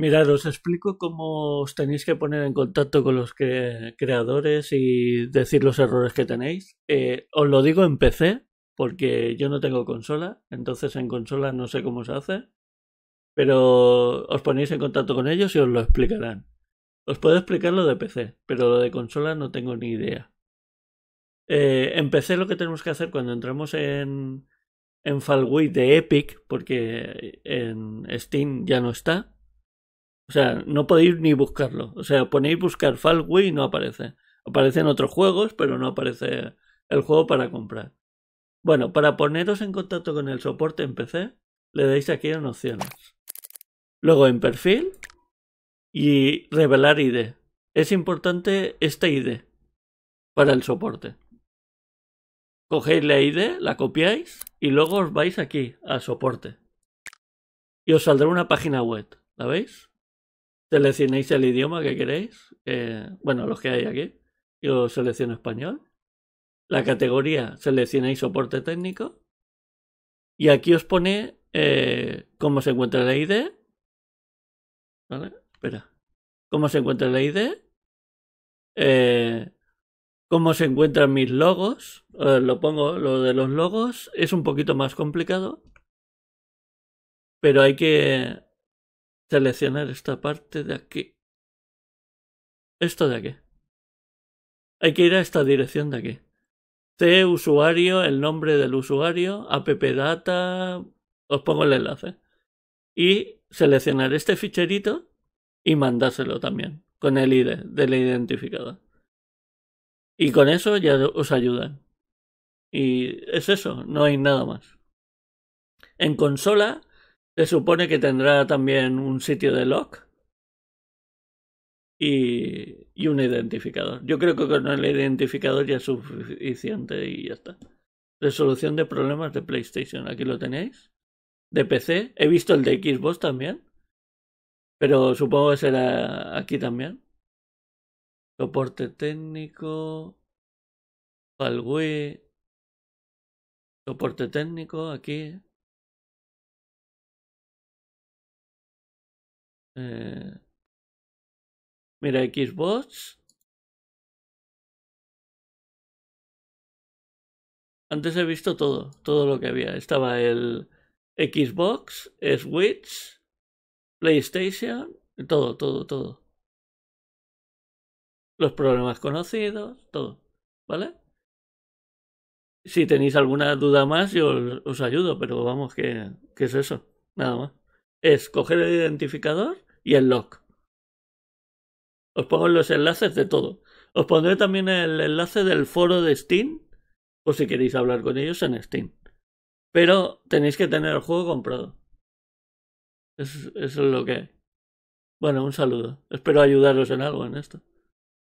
Mirad, os explico cómo os tenéis que poner en contacto con los creadores y decir los errores que tenéis. Eh, os lo digo en PC, porque yo no tengo consola, entonces en consola no sé cómo se hace, pero os ponéis en contacto con ellos y os lo explicarán. Os puedo explicar lo de PC, pero lo de consola no tengo ni idea. Eh, en PC lo que tenemos que hacer cuando entramos en, en de Epic, porque en Steam ya no está, o sea, no podéis ni buscarlo. O sea, ponéis buscar Falway y no aparece. Aparecen otros juegos, pero no aparece el juego para comprar. Bueno, para poneros en contacto con el soporte en PC, le dais aquí en opciones. Luego en perfil y revelar ID. Es importante esta ID para el soporte. Cogéis la ID, la copiáis y luego os vais aquí a soporte. Y os saldrá una página web. ¿La veis? Seleccionéis el idioma que queréis, bueno, los que hay aquí. Yo selecciono español. La categoría seleccionéis soporte técnico. Y aquí os pone eh, cómo se encuentra la ID. ¿Vale? Espera. Cómo se encuentra la ID. Eh, cómo se encuentran mis logos. Eh, lo pongo, lo de los logos es un poquito más complicado. Pero hay que, seleccionar esta parte de aquí. Esto de aquí. Hay que ir a esta dirección de aquí. C usuario, el nombre del usuario, data os pongo el enlace. Y seleccionar este ficherito y mandárselo también con el ID del identificador. Y con eso ya os ayudan. Y es eso, no hay nada más. En consola se supone que tendrá también un sitio de lock y, un identificador. Yo creo que con el identificador ya es suficiente y ya está. Resolución de problemas de PlayStation. Aquí lo tenéis. De PC. He visto el de Xbox también. Pero supongo que será aquí también. Soporte técnico. Palway. Soporte técnico aquí. Eh, mira, Xbox. Antes he visto todo, todo lo que había. Estaba el Xbox, Switch, PlayStation, todo, todo, todo. Los problemas conocidos, todo. ¿Vale? Si tenéis alguna duda más, yo os ayudo, pero vamos, que, que es eso? Nada más es coger el identificador y el lock. Os pongo los enlaces de todo. Os pondré también el enlace del foro de Steam, O si queréis hablar con ellos en Steam. Pero tenéis que tener el juego comprado. Eso, es lo que Bueno, un saludo. Espero ayudaros en algo en esto.